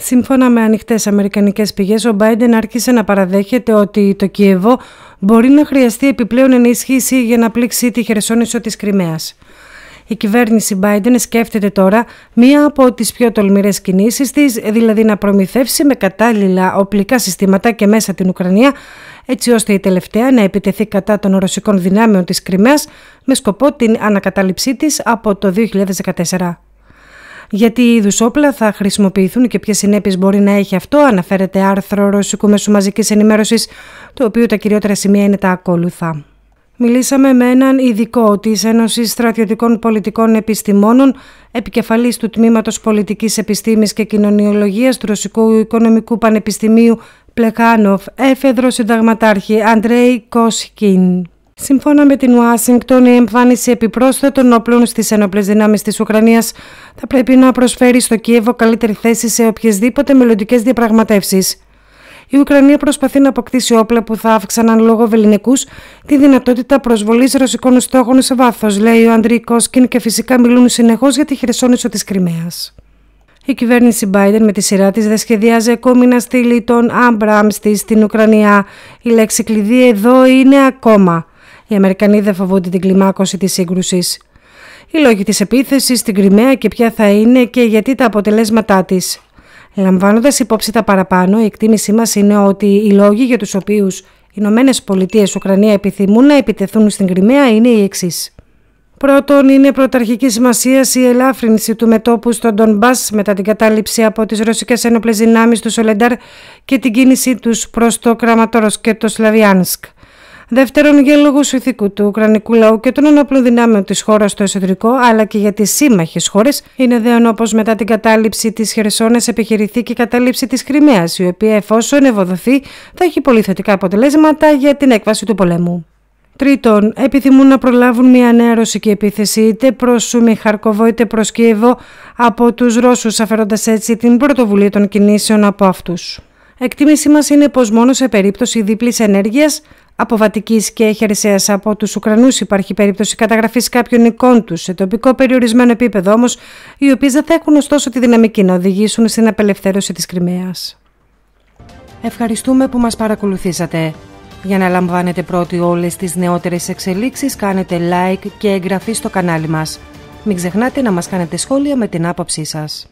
Σύμφωνα με ανοιχτές αμερικανικές πηγές, ο Biden άρχισε να παραδέχεται ότι το Κίεβο μπορεί να χρειαστεί επιπλέον ενίσχυση για να πλήξει τη χερσόνησο της Κρυμαίας. Η κυβέρνηση Biden σκέφτεται τώρα μία από τις πιο τολμηρές κινήσεις της, δηλαδή να προμηθεύσει με κατάλληλα οπλικά συστήματα και μέσα την Ουκρανία, έτσι ώστε η τελευταία να επιτεθεί κατά των ρωσικών δυνάμεων της Κρυμαίας με σκοπό την ανακατάληψή της από το 2014. Για τι είδου όπλα θα χρησιμοποιηθούν και ποιες συνέπειες μπορεί να έχει αυτό, αναφέρεται άρθρο ρωσικού μέσου μαζικής ενημέρωσης, το οποίο τα κυριότερα σημεία είναι τα ακόλουθα. Μιλήσαμε με έναν ειδικό της Ένωσης Στρατιωτικών Πολιτικών Επιστημόνων, επικεφαλής του Τμήματος Πολιτικής Επιστήμης και Κοινωνιολογίας του Ρωσικού Οικονομικού Πανεπιστημίου Πλεχάνοφ, έφεδρο συνταγματάρχη Αντρέι Κόσκιν. Σύμφωνα με την Ουάσιγκτον, η εμφάνιση επιπρόσθετων όπλων στις ενόπλες δυνάμεις της Ουκρανίας θα πρέπει να προσφέρει στο Κίεβο καλύτερη θέση σε οποιασδήποτε μελλοντικές διαπραγματεύσεις. Η Ουκρανία προσπαθεί να αποκτήσει όπλα που θα αύξαναν λόγω βεληνικού τη δυνατότητα προσβολής ρωσικών στόχων σε βάθος, λέει ο Αντρί Κόσκιν και φυσικά μιλούν συνεχώς για τη χερσόνησο της Κρυμαίας. Η κυβέρνηση Biden με τη σειρά της δεν σχεδιάζει ακόμη να στείλει τον Άμπραμ στην Ουκρανία. Η λέξη κλειδί εδώ είναι ακόμα. Οι Αμερικανοί δεν φοβούνται την κλιμάκωση της σύγκρουσης. Οι λόγοι της επίθεσης στην Κρυμαία και ποια θα είναι και γιατί τα αποτελέσματά της. Λαμβάνοντας υπόψη τα παραπάνω, η εκτίμησή μας είναι ότι οι λόγοι για τους οποίους οι Ηνωμένες Πολιτείες Ουκρανία επιθυμούν να επιτεθούν στην Κρυμαία είναι οι εξής. Πρώτον, είναι πρωταρχικής σημασίας η ελάφρυνση του μετόπου στον Ντομπά μετά την κατάληψη από τις ρωσικές ένοπλες δυνάμεις του Σολεντάρ και την κίνησή τους προς το Κραματόρος και το Σλαβιάνσκ. Δεύτερον, για λόγους ηθικού του Ουκρανικού λαού και των ενόπλων δυνάμεων της χώρας στο εσωτερικό, αλλά και για τις σύμμαχες χώρες, είναι δέον όπω μετά την κατάληψη της Χερσόνα επιχειρηθεί και η κατάληψη της Κρυμαίας, η οποία εφόσον ευοδοθεί θα έχει πολύ θετικά αποτελέσματα για την έκβαση του πολέμου. Τρίτον, επιθυμούν να προλάβουν μια νέα ρωσική επίθεση είτε προς Σούμι Χαρκοβό είτε προς Κίεβο από τους Ρώσους, αφαιρώντας έτσι την πρωτοβουλία των κινήσεων από αυτούς. Εκτίμησή μας είναι πως μόνο σε περίπτωση δίπλης ενέργειας, αποβατικής και χερσαίας από τους Ουκρανούς υπάρχει περίπτωση καταγραφής κάποιων εικόν τους σε τοπικό περιορισμένο επίπεδο όμως, οι οποίες δεν θα έχουν ωστόσο τη δυναμική να οδηγήσουν στην απελευθέρωση της Κρυμαίας. Ευχαριστούμε που μας παρακολουθήσατε. Για να λαμβάνετε πρώτοι όλες τις νεότερες εξελίξεις κάνετε like και εγγραφή στο κανάλι μας. Μην ξεχνάτε να μας κάνετε σχόλια με την άποψή σας.